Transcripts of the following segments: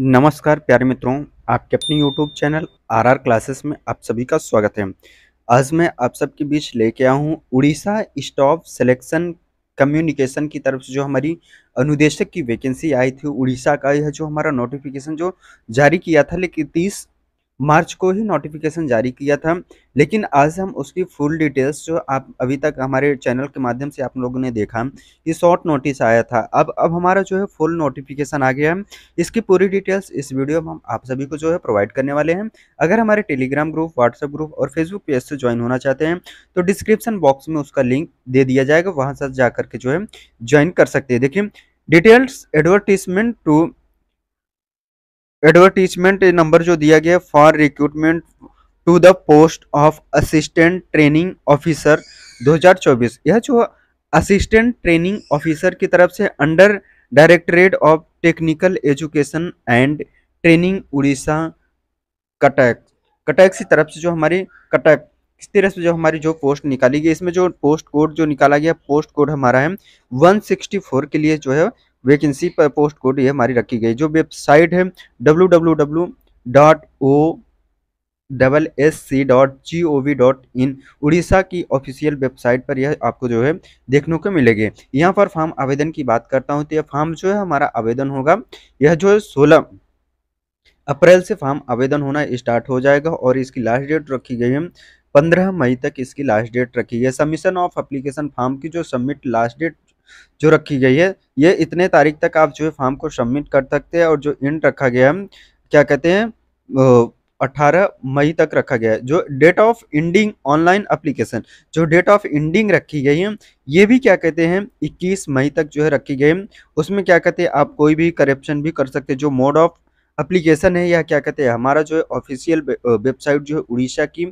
नमस्कार प्यारे मित्रों आपके अपने यूट्यूब चैनल आरआर क्लासेस में आप सभी का स्वागत है आज मैं आप सबके बीच लेके आया हूँ उड़ीसा स्टॉप सिलेक्शन कम्युनिकेशन की तरफ से जो हमारी अनुदेशक की वैकेंसी आई थी उड़ीसा का यह जो हमारा नोटिफिकेशन जो जारी किया था लेकिन तीस मार्च को ही नोटिफिकेशन जारी किया था लेकिन आज हम उसकी फुल डिटेल्स जो आप अभी तक हमारे चैनल के माध्यम से आप लोगों ने देखा ये शॉर्ट नोटिस आया था अब अब हमारा जो है फुल नोटिफिकेशन आ गया है इसकी पूरी डिटेल्स इस वीडियो में हम आप सभी को जो है प्रोवाइड करने वाले हैं अगर हमारे टेलीग्राम ग्रुप व्हाट्सएप ग्रुप और फेसबुक पेज से ज्वाइन होना चाहते हैं तो डिस्क्रिप्शन बॉक्स में उसका लिंक दे दिया जाएगा वहाँ से जा के जो है ज्वाइन कर सकते हैं देखिए details advertisement to advertisement number जो दिया गया for recruitment to the post of assistant training officer 2024 यह जो असिस्टेंट ट्रेनिंग ऑफिसर की तरफ से under directorate of technical education and training Orissa Cuttack Cuttack की तरफ से जो हमारी कटक इस तरह से जो हमारी जो पोस्ट निकाली गई इसमें जो पोस्ट कोड जो निकाला गया पोस्ट कोड हमारा है 164 के लिए जो है वैकेंसी पर पोस्ट कोड ये हमारी रखी गई जो वेबसाइट है W W W dot O double S C dot G O V dot in Orissa की ऑफिशियल वेबसाइट पर यह आपको जो है देखने को मिलेगी यहाँ पर फॉर्म आवेदन की बात करता हूँ तो यह फॉर्म जो है हमारा आवेदन होगा यह जो है सोलह अप्रैल से फॉर्म आवेदन होना स्टार्ट हो जाएगा और इसकी लास्ट डेट रखी गई है पंद्रह मई तक इसकी लास्ट डेट रखी है सबमिशन ऑफ एप्लीकेशन फॉर्म की जो सबमिट लास्ट डेट जो रखी गई है ये इतने तारीख तक आप जो है फॉर्म को सबमिट कर सकते हैं और जो इंड रखा गया है क्या कहते हैं अट्ठारह मई तक रखा गया है जो date of ending online application जो डेट ऑफ इंडिंग रखी गई है ये भी क्या कहते हैं 21 मई तक जो है रखी गई है उसमें क्या कहते हैं आप कोई भी करप्शन भी कर सकते हैं जो मोड ऑफ अप्लीकेशन है या क्या कहते हैं हमारा जो है ऑफिशियल वेबसाइट जो है उड़ीसा की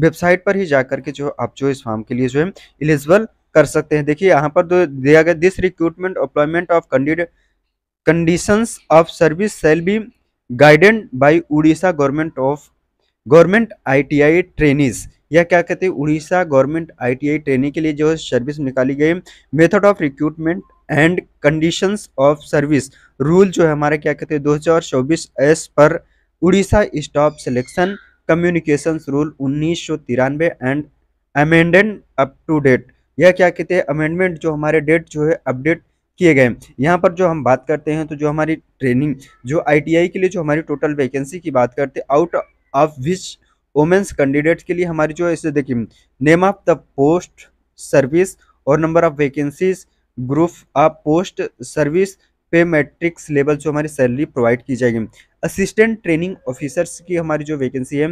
वेबसाइट पर ही जा करके जो आप जो इस फॉर्म के लिए जो है एलिजिबल कर सकते हैं देखिए यहाँ पर जो तो दिया गया this recruitment appointment of candidate conditions of service shall be guided by Orissa government of government ITI trainees यह क्या कहते हैं उड़ीसा गवर्नमेंट आईटीआई ट्रेनिंग के लिए जो सर्विस निकाली गई method of recruitment and conditions of service rule जो है हमारे क्या कहते हैं दो हजार चौबीस as per Orissa staff selection communications rule उन्नीस सौ तिरानवे and amended up to date यह क्या कहते हैं अमेंडमेंट जो हमारे डेट जो है अपडेट किए गए यहाँ पर जो हम बात करते हैं तो जो हमारी ट्रेनिंग जो आईटीआई के लिए जो हमारी टोटल वैकेंसी की बात करते हैं out of which women's candidates के लिए हमारी जो है देखिए name of the post service और number of vacancies group of post service pay matrix level जो हमारी सैलरी प्रोवाइड की जाएगी असिस्टेंट ट्रेनिंग ऑफिसर्स की हमारी जो वैकेंसी है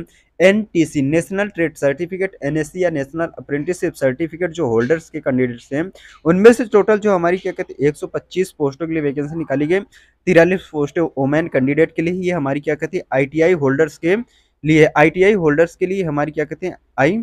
NTC national trade certificate NSC या नेशनल अप्रेंटिसशिप सर्टिफिकेट जो होल्डर्स के कैंडिडेट्स हैं उनमें से टोटल जो हमारी क्या कहते हैं एक पोस्टों के लिए वैकेंसी निकाली गई तिरालीस पोस्टें वोमेन कैंडिडेट के लिए ये हमारी क्या कहते हैं आई होल्डर्स के लिए आई होल्डर्स के लिए हमारी क्या कहते हैं आई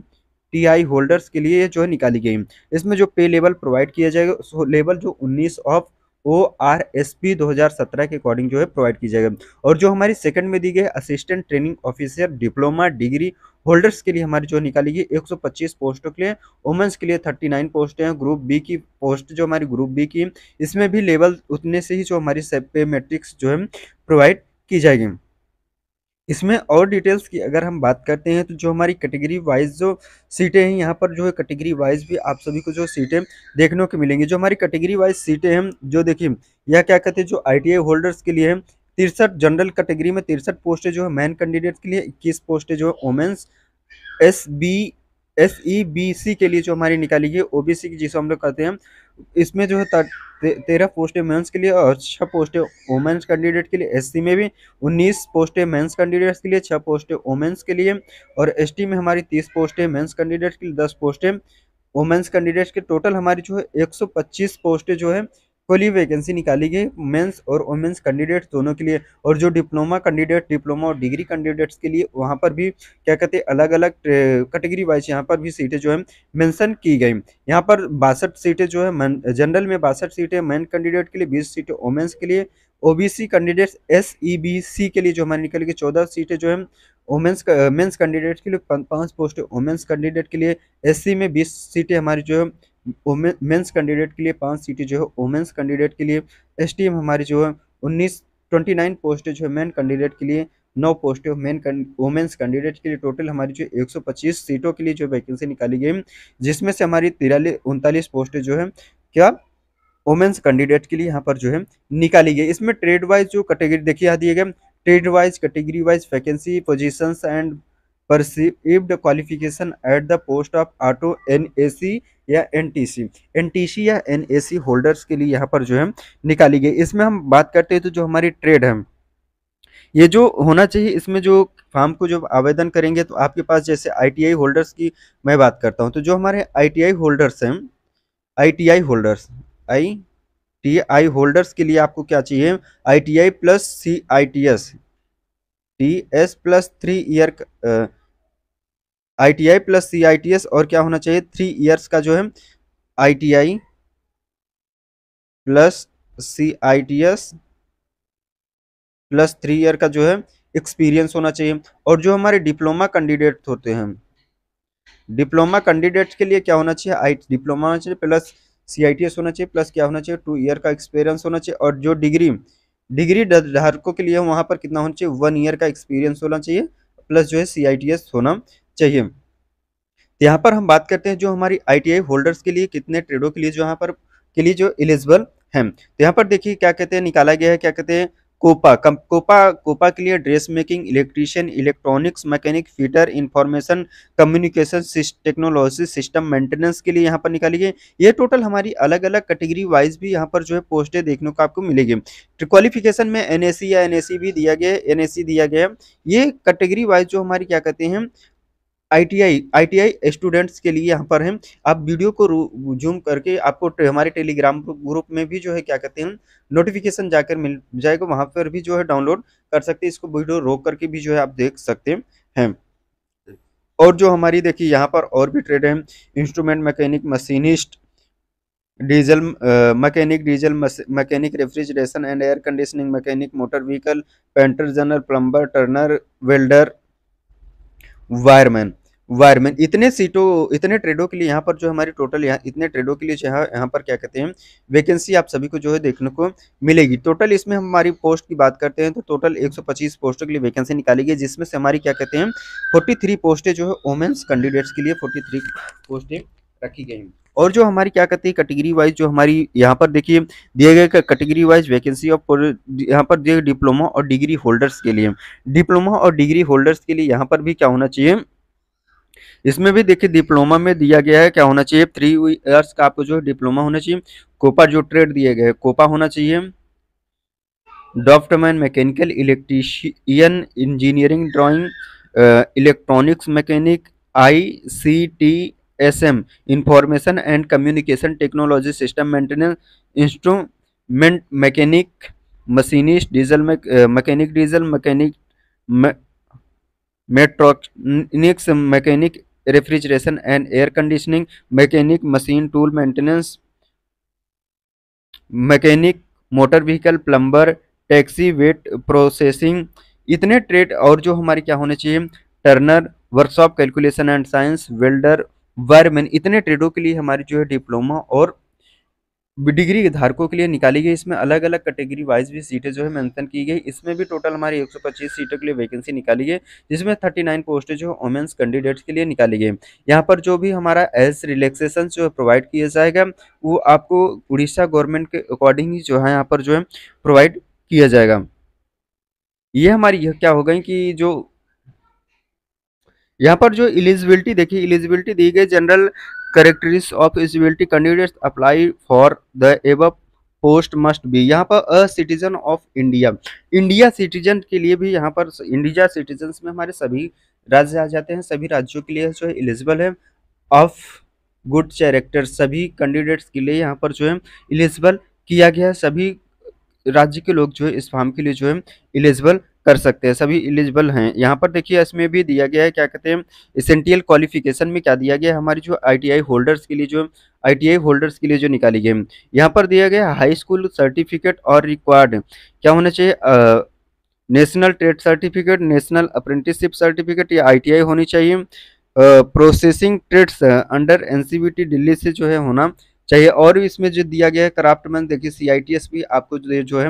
टी होल्डर्स के लिए जो है निकाली गई इसमें जो पे लेवल प्रोवाइड किया जाएगा लेवल जो उन्नीस of O R S P दो हज़ार सत्रह के अकॉर्डिंग जो है प्रोवाइड की जाएगा और जो हमारी सेकंड में दी गई assistant training officer diploma degree holders के लिए हमारी जो निकाली गई 125 पोस्टों के लिए वुमेंस के लिए 39 पोस्टें हैं ग्रुप बी की पोस्ट जो हमारी ग्रुप बी की इसमें भी लेवल उतने से ही जो हमारी पे मेट्रिक्स जो है प्रोवाइड की जाएगी इसमें और डिटेल्स की अगर हम बात करते हैं तो जो हमारी कैटेगरी वाइज जो सीटें हैं यहाँ पर जो है कैटेगरी वाइज भी आप सभी को जो सीटें देखने को मिलेंगी जो हमारी कैटेगरी वाइज सीटें हैं जो देखिए यह क्या कहते हैं जो आई होल्डर्स के लिए हैं तिरसठ जनरल कैटेगरी में तिरसठ पोस्टें जो है मैन कैंडिडेट के लिए इक्कीस पोस्टें जो है women's S B S E B C के लिए जो हमारी निकाली गई ओ बी सी की जिसे हम लोग कहते हैं इसमें जो है तेरह पोस्टें मेंस के लिए और छः पोस्टें वोमेंस कैंडिडेट के लिए एससी e में भी उन्नीस पोस्टें मेंस कैंडिडेट्स के लिए छः पोस्टें वोमेंस के लिए और एसटी में हमारी तीस पोस्टें मेंस कैंडिडेट्स के लिए दस पोस्टें वोमेंस कैंडिडेट्स के टोटल हमारी जो है पच्चीस पोस्टें जो है खुली वैकेंसी निकाली गई मेंस और वुमेंस कैंडिडेट्स दोनों के लिए और जो डिप्लोमा कैंडिडेट डिप्लोमा और डिग्री कैंडिडेट्स के लिए वहाँ पर भी क्या कहते हैं अलग अलग कैटेगरी वाइज यहाँ पर भी सीटें जो है मेंशन की गई यहाँ पर बासठ सीटें जो है जनरल में बासठ सीटें मैन कैंडिडेट के लिए बीस सीटें वुमेंस के लिए O candidates S E B C के लिए जो हमारी निकल गई चौदह सीटें जो है वोमेंस मेन्स कैंडिडेट के लिए पाँच पोस्ट वोमेंस कैंडिडेट के लिए एस e में बीस सीटें हमारी जो है मेंस कैंडिडेट के लिए पाँच सीटें जो है वोमेंस कैंडिडेट के लिए एस हमारी जो है उन्नीस ट्वेंटी नाइन पोस्ट जो है मेन कैंडिडेट के लिए नौ पोस्टें मेन वोमेंस कैंडिडेट के लिए टोटल हमारी जो पच्चीस सीटों के लिए जो वैकेंसी निकाली गई जिसमें से हमारी तिरालीस उनतालीस पोस्ट जो है क्या वोमेंस कैंडिडेट के लिए यहाँ पर जो है निकाली गई इसमें ट्रेड वाइज जो कैटेगरी देखिए यहाँ दिए गए trade wise category wise vacancy positions and perceived qualification at the post of auto N या एन टी या एन होल्डर्स के लिए यहाँ पर जो है निकाली गई इसमें हम बात करते हैं तो जो हमारी ट्रेड है ये जो होना चाहिए इसमें जो फॉर्म को जब आवेदन करेंगे तो आपके पास जैसे आईटीआई होल्डर्स की मैं बात करता हूँ तो जो हमारे आईटीआई होल्डर्स हैं ITI holders I T I holders के लिए आपको क्या चाहिए ITI plus C I T S T S plus three year ITI plus CITS और क्या होना चाहिए थ्री इयर्स का जो है ITI plus CITS plus three year का जो है एक्सपीरियंस होना चाहिए और जो हमारे डिप्लोमा कैंडिडेट होते हैं डिप्लोमा कैंडिडेट के लिए क्या होना चाहिए आई डिप्लोमा होना चाहिए plus C I T S होना चाहिए प्लस क्या होना चाहिए टू ईयर का एक्सपीरियंस होना चाहिए और जो डिग्री डिग्री धारकों के लिए वहाँ पर कितना होना चाहिए वन ईयर का एक्सपीरियंस होना चाहिए प्लस जो है सी आई टी एस होना चाहिए तो यहाँ पर हम बात करते हैं जो हमारी आई होल्डर्स के लिए कितने ट्रेडों के लिए जो यहाँ पर के लिए जो एलिजिबल हैं तो यहाँ पर देखिए क्या कहते हैं निकाला गया है क्या कहते हैं कोपा कम, कोपा कोपा के लिए dress making electrician electronics mechanic fitter information communication technology system maintenance के लिए यहाँ पर निकाली गई ये टोटल हमारी अलग अलग कैटेगरी वाइज भी यहाँ पर जो है पोस्टें देखने को आपको मिलेगी क्वालिफिकेशन में एन या एन भी दिया गया है एन दिया गया है ये कैटेगरी वाइज जो हमारी क्या कहते हैं आईटीआई आई स्टूडेंट्स के लिए यहाँ पर है आप वीडियो को जूम करके आपको हमारे टेलीग्राम ग्रुप में भी जो है क्या कहते हैं नोटिफिकेशन जाकर मिल जाएगा वहाँ पर भी जो है डाउनलोड कर सकते हैं इसको वीडियो रोक करके भी जो है आप देख सकते हैं और जो हमारी देखिए यहाँ पर और भी ट्रेड है instrument mechanic machinist diesel mechanic diesel mechanic refrigeration and air conditioning mechanic motor vehicle painter general plumber turner welder wireman wireman इतने सीटों इतने ट्रेडों के लिए यहाँ पर जो हमारी टोटल यहाँ इतने ट्रेडों के लिए जो है यहाँ पर क्या कहते हैं वैकेंसी आप सभी को जो है देखने को मिलेगी टोटल इसमें हम हमारी पोस्ट की बात करते हैं तो टोटल 125 पोस्टों के लिए वैकेंसी निकाली गई जिसमें से हमारी क्या कहते हैं 43 पोस्टें जो है वोमेंस कैंडिडेट्स के लिए फोर्टी पोस्टें रखी गई और जो हमारी क्या कहते हैं कैटेगरी वाइज जो हमारी यहाँ पर देखिए दिए गए कैटेगरी वाइज वैकेंसी और यहाँ पर दिए डिप्लोमा और डिग्री होल्डर्स के लिए डिप्लोमा और डिग्री होल्डर्स के लिए यहाँ पर भी क्या होना चाहिए इसमें भी देखिए डिप्लोमा में दिया गया है क्या होना चाहिए थ्री ईयर्स का आपको जो डिप्लोमा होना चाहिए कोपा जो ट्रेड दिए गए कोपा होना चाहिए draughtsman mechanical electrician engineering drawing electronics mechanic I C T S M information and communication technology system maintenance instrument mechanic machinist diesel mechanic diesel mechanic mechatronics mechanic refrigeration and air conditioning mechanic machine tool maintenance mechanic motor vehicle plumber taxi wet processing इतने trade और जो हमारे क्या होने चाहिए turner workshop calculation and science welder wireman इतने ट्रेडों के लिए हमारी जो है डिप्लोमा और डिग्री धारकों के लिए निकाली गई इसमें अलग अलग कैटेगरी वाइज भी सीटें जो है मेंशन की गई इसमें भी टोटल हमारी 125 सीटों के लिए वैकेंसी निकाली गई जिसमें 39 नाइन पोस्ट जो है वोमेंस कैंडिडेट्स के लिए निकाली गई यहां पर जो भी हमारा एज रिलैक्सेशन जो है प्रोवाइड किया जाएगा वो आपको उड़ीसा गवर्नमेंट के अकॉर्डिंग ही जो है यहाँ पर जो है प्रोवाइड किया जाएगा ये हमारी यह क्या हो गई कि जो यहाँ पर जो इलिजिबिलिटी देखिए इलिजिबिलिटी दी गई general characteristic of eligibility candidates apply for the above post must be यहाँ पर a citizen of India India citizen के लिए भी यहाँ पर इंडिया सिटीजन में हमारे सभी राज्य आ जाते हैं सभी राज्यों के लिए जो है एलिजिबल है ऑफ गुड कैरेक्टर सभी कैंडिडेट्स के लिए यहाँ पर जो है एलिजिबल किया गया है सभी राज्य के लोग जो है इस फॉर्म के लिए जो है एलिजिबल कर सकते हैं सभी एलिजिबल हैं यहाँ पर देखिए इसमें भी दिया गया है क्या कहते हैं इसेंटियल क्वालिफिकेशन में क्या दिया गया है हमारी जो आईटीआई होल्डर्स के लिए जो आईटीआई होल्डर्स के लिए जो निकाली गई यहाँ पर दिया गया हाई स्कूल सर्टिफिकेट और रिक्वायर्ड क्या होना चाहिए national trade certificate national apprenticeship certificate या आई होनी चाहिए processing trades under N Delhi से जो है होना चाहिए और भी इसमें जो दिया गया है क्राफ्टमैन देखिए एस भी आपको जो है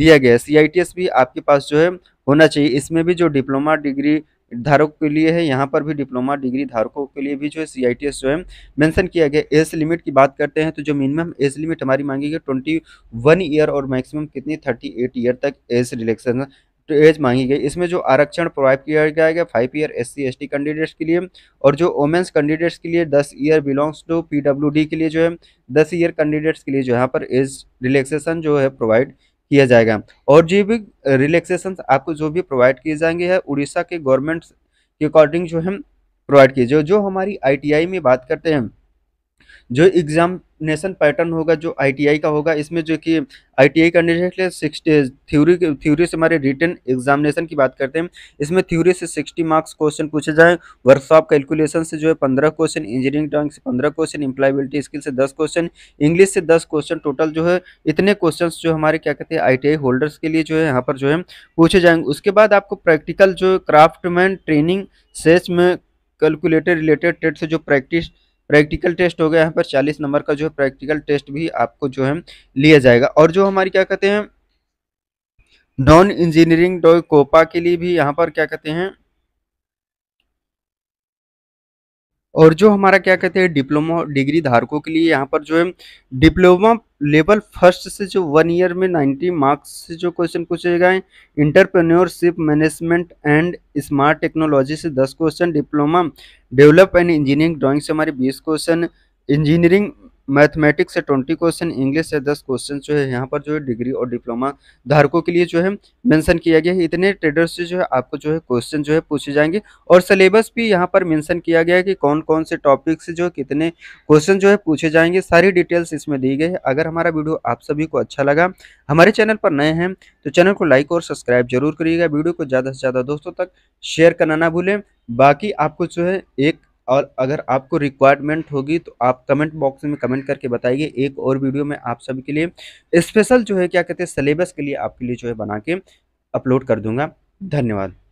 दिया गया है एस भी आपके पास जो है होना चाहिए इसमें भी जो डिप्लोमा डिग्री धारक के लिए है यहाँ पर भी डिप्लोमा डिग्री धारकों के लिए भी जो है सी आई टी एस जो है मेंशन किया गया एज लिमिट की बात करते हैं तो जो मिनिमम एज लिमिट हमारी मांगी गई ट्वेंटी वन ईयर और मैक्सिमम कितनी थर्टी एट ईयर तक एज रिलेक्शन तो एज मांगी गई इसमें जो आरक्षण प्रोवाइड किया जाएगा five year S C S T candidates के लिए और जो ओमेंस कैंडिडेट्स के लिए दस year belongs to P W D के लिए जो है दस ईयर कैंडिडेट्स के लिए जो यहाँ पर एज रिलैक्सेशन जो है प्रोवाइड किया जाएगा और जो भी रिलैक्सेशन आपको जो भी प्रोवाइड किए जाएंगे है उड़ीसा के गवर्नमेंट के अकॉर्डिंग जो है प्रोवाइड किए जो जो हमारी आईटीआई में बात करते हैं जो एग्जामिनेशन पैटर्न होगा जो आईटीआई का होगा इसमें जो कि आईटीआई टी के लिए सिक्सटी थ्योरी थ्योरी से हमारे रिटर्न एग्जामिनेशन की बात करते हैं इसमें थ्योरी से सिक्सटी मार्क्स क्वेश्चन पूछे जाए वर्कशॉप कैलकुलेशन से जो है पंद्रह क्वेश्चन इंजीनियरिंग ड्राइंग से पंद्रह क्वेश्चन इंप्लाइबिलिटी स्किल से दस क्वेश्चन इंग्लिश से दस क्वेश्चन टोटल जो है इतने क्वेश्चन जो हमारे क्या कहते हैं आई होल्डर्स के लिए जो है यहाँ पर जो है पूछे जाएंगे उसके बाद आपको प्रैक्टिकल जो क्राफ्टमैन ट्रेनिंग सेच में कैलकुलेटर रिलेटेड ट्रेड से जो प्रैक्टिस प्रैक्टिकल टेस्ट हो गया यहाँ पर चालीस नंबर का जो है प्रैक्टिकल टेस्ट भी आपको जो है लिया जाएगा और जो हमारी क्या कहते हैं नॉन इंजीनियरिंग डॉ कोपा के लिए भी यहाँ पर क्या कहते हैं और जो हमारा क्या कहते हैं डिप्लोमा डिग्री धारकों के लिए यहाँ पर जो है डिप्लोमा लेवल फर्स्ट से जो वन ईयर में 90 मार्क्स से जो क्वेश्चन पूछे गए entrepreneurship management and smart technology से 10 question diploma develop and engineering drawing से हमारे 20 क्वेश्चन इंजीनियरिंग मैथमेटिक्स से ट्वेंटी क्वेश्चन इंग्लिश से दस क्वेश्चन जो है यहाँ पर जो है डिग्री और डिप्लोमा धारकों के लिए जो है मेंशन किया गया है इतने ट्रेडर से जो है आपको जो है क्वेश्चन जो है पूछे जाएंगे और सिलेबस भी यहाँ पर मेंशन किया गया है कि कौन कौन से टॉपिक से जो कितने क्वेश्चन जो है पूछे जाएंगे सारी डिटेल्स इसमें दी गई है अगर हमारा वीडियो आप सभी को अच्छा लगा हमारे चैनल पर नए हैं तो चैनल को लाइक और सब्सक्राइब जरूर करिएगा वीडियो को ज़्यादा से ज़्यादा दोस्तों तक शेयर करना ना भूलें बाकी आपको जो है एक और अगर आपको रिक्वायरमेंट होगी तो आप कमेंट बॉक्स में कमेंट करके बताइए एक और वीडियो में आप सभी के लिए स्पेशल जो है क्या कहते हैं सिलेबस के लिए आपके लिए जो है बना के अपलोड कर दूंगा धन्यवाद